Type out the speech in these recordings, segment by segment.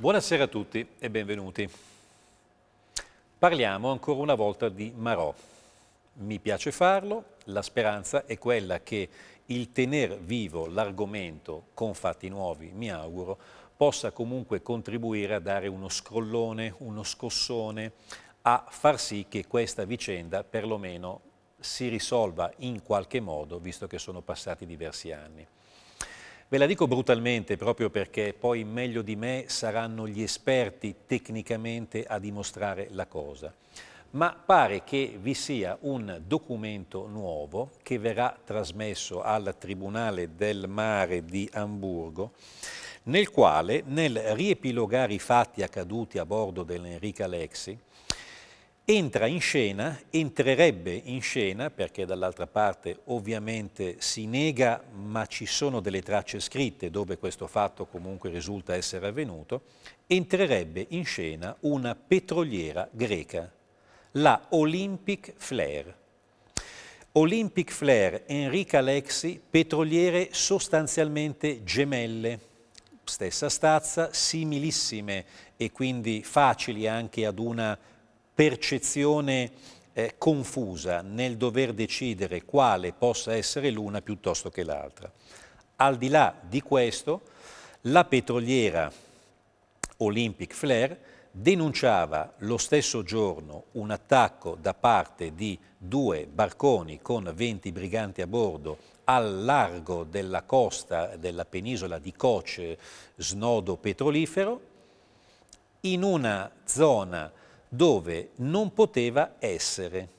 Buonasera a tutti e benvenuti. Parliamo ancora una volta di Marò. Mi piace farlo, la speranza è quella che il tener vivo l'argomento con fatti nuovi, mi auguro, possa comunque contribuire a dare uno scrollone, uno scossone, a far sì che questa vicenda perlomeno si risolva in qualche modo, visto che sono passati diversi anni. Ve la dico brutalmente proprio perché poi meglio di me saranno gli esperti tecnicamente a dimostrare la cosa. Ma pare che vi sia un documento nuovo che verrà trasmesso al Tribunale del Mare di Amburgo nel quale, nel riepilogare i fatti accaduti a bordo dell'Enrica Lexi, entra in scena, entrerebbe in scena, perché dall'altra parte ovviamente si nega, ma ci sono delle tracce scritte dove questo fatto comunque risulta essere avvenuto, entrerebbe in scena una petroliera greca, la Olympic Flair. Olympic Flair, Enrica Lexi, petroliere sostanzialmente gemelle, stessa stazza, similissime e quindi facili anche ad una percezione eh, confusa nel dover decidere quale possa essere l'una piuttosto che l'altra. Al di là di questo, la petroliera Olympic Flare denunciava lo stesso giorno un attacco da parte di due barconi con 20 briganti a bordo al largo della costa della penisola di Koch, snodo petrolifero, in una zona dove non poteva essere.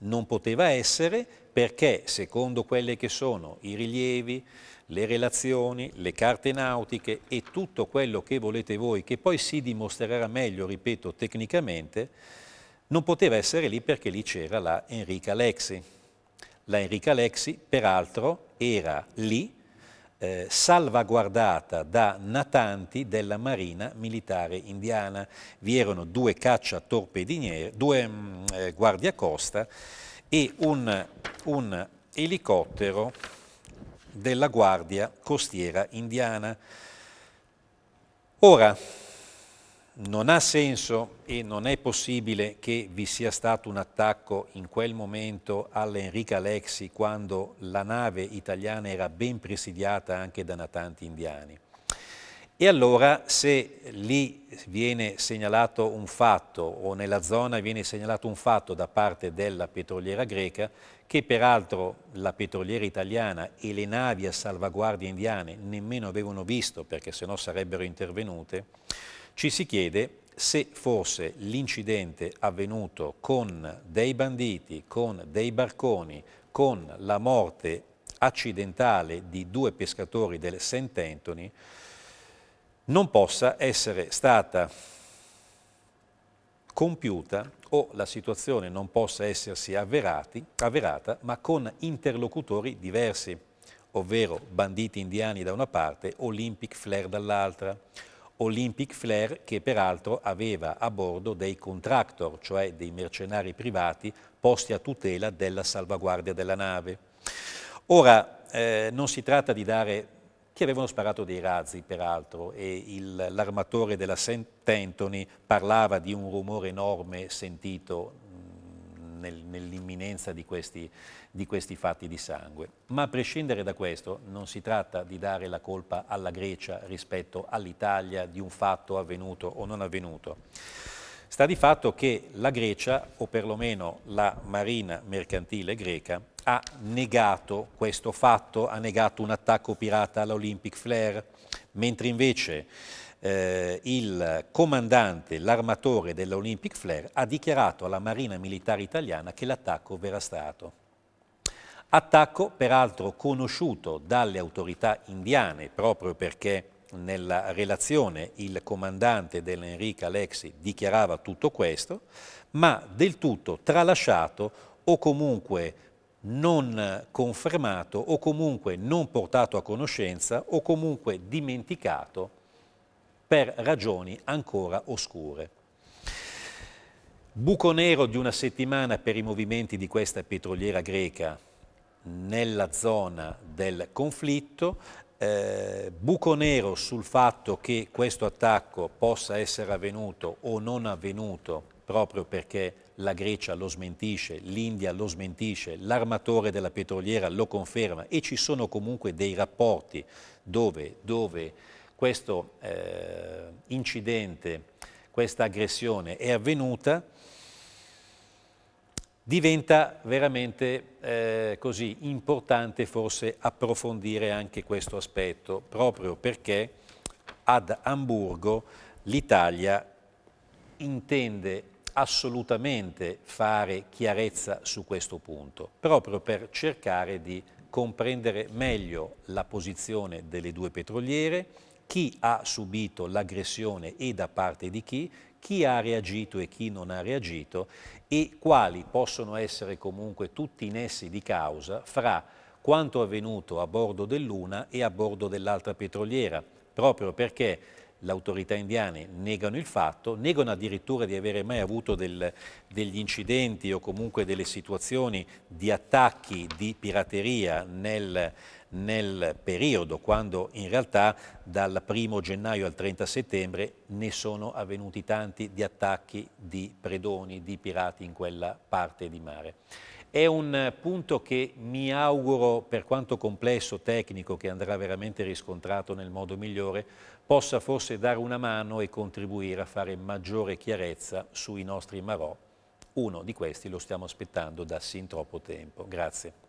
Non poteva essere perché, secondo quelli che sono i rilievi, le relazioni, le carte nautiche e tutto quello che volete voi, che poi si dimostrerà meglio, ripeto, tecnicamente, non poteva essere lì perché lì c'era la Enrica Lexi. La Enrica Lexi, peraltro, era lì eh, salvaguardata da natanti della Marina Militare Indiana. Vi erano due cacciatorpedinieri, due mh, mm, eh, guardiacosta e un, un elicottero della Guardia Costiera Indiana. Ora, non ha senso e non è possibile che vi sia stato un attacco in quel momento all'Enrica Lexi quando la nave italiana era ben presidiata anche da natanti indiani. E allora se lì viene segnalato un fatto o nella zona viene segnalato un fatto da parte della petroliera greca, che peraltro la petroliera italiana e le navi a salvaguardia indiane nemmeno avevano visto perché sennò sarebbero intervenute, ci si chiede se fosse l'incidente avvenuto con dei banditi, con dei barconi, con la morte accidentale di due pescatori del St. Anthony, non possa essere stata compiuta o la situazione non possa essersi avverati, avverata ma con interlocutori diversi, ovvero banditi indiani da una parte, Olympic Flair dall'altra, Olympic Flair che peraltro aveva a bordo dei contractor, cioè dei mercenari privati posti a tutela della salvaguardia della nave. Ora, eh, non si tratta di dare che avevano sparato dei razzi, peraltro, e l'armatore della St. Anthony parlava di un rumore enorme sentito nel, nell'imminenza di di questi fatti di sangue. Ma a prescindere da questo non si tratta di dare la colpa alla Grecia rispetto all'Italia di un fatto avvenuto o non avvenuto. Sta di fatto che la Grecia, o perlomeno la marina mercantile greca, ha negato questo fatto, ha negato un attacco pirata all'Olympic Flair, mentre invece eh, il comandante, l'armatore dell'Olympic Flare, ha dichiarato alla Marina Militare Italiana che l'attacco verrà stato. Attacco peraltro conosciuto dalle autorità indiane proprio perché nella relazione il comandante dell'Enrica Alexi dichiarava tutto questo, ma del tutto tralasciato o comunque non confermato o comunque non portato a conoscenza o comunque dimenticato per ragioni ancora oscure. Buco nero di una settimana per i movimenti di questa petroliera greca nella zona del conflitto, eh, buco nero sul fatto che questo attacco possa essere avvenuto o non avvenuto proprio perché la Grecia lo smentisce, l'India lo smentisce, l'armatore della petroliera lo conferma e ci sono comunque dei rapporti dove, dove questo eh, incidente, questa aggressione è avvenuta, diventa veramente eh, così importante forse approfondire anche questo aspetto, proprio perché ad Amburgo l'Italia intende assolutamente fare chiarezza su questo punto, proprio per cercare di comprendere meglio la posizione delle due petroliere, chi ha subito l'aggressione e da parte di chi, chi ha reagito e chi non ha reagito e quali possono essere comunque tutti i nessi di causa fra quanto avvenuto a bordo dell'una e a bordo dell'altra petroliera, proprio perché le autorità indiane negano il fatto, negano addirittura di avere mai avuto del, degli incidenti o comunque delle situazioni di attacchi di pirateria nel, nel periodo, quando in realtà dal 1 gennaio al 30 settembre ne sono avvenuti tanti di attacchi di predoni, di pirati in quella parte di mare. È un punto che mi auguro, per quanto complesso, tecnico, che andrà veramente riscontrato nel modo migliore, possa forse dare una mano e contribuire a fare maggiore chiarezza sui nostri Marò. Uno di questi lo stiamo aspettando da sin troppo tempo. Grazie.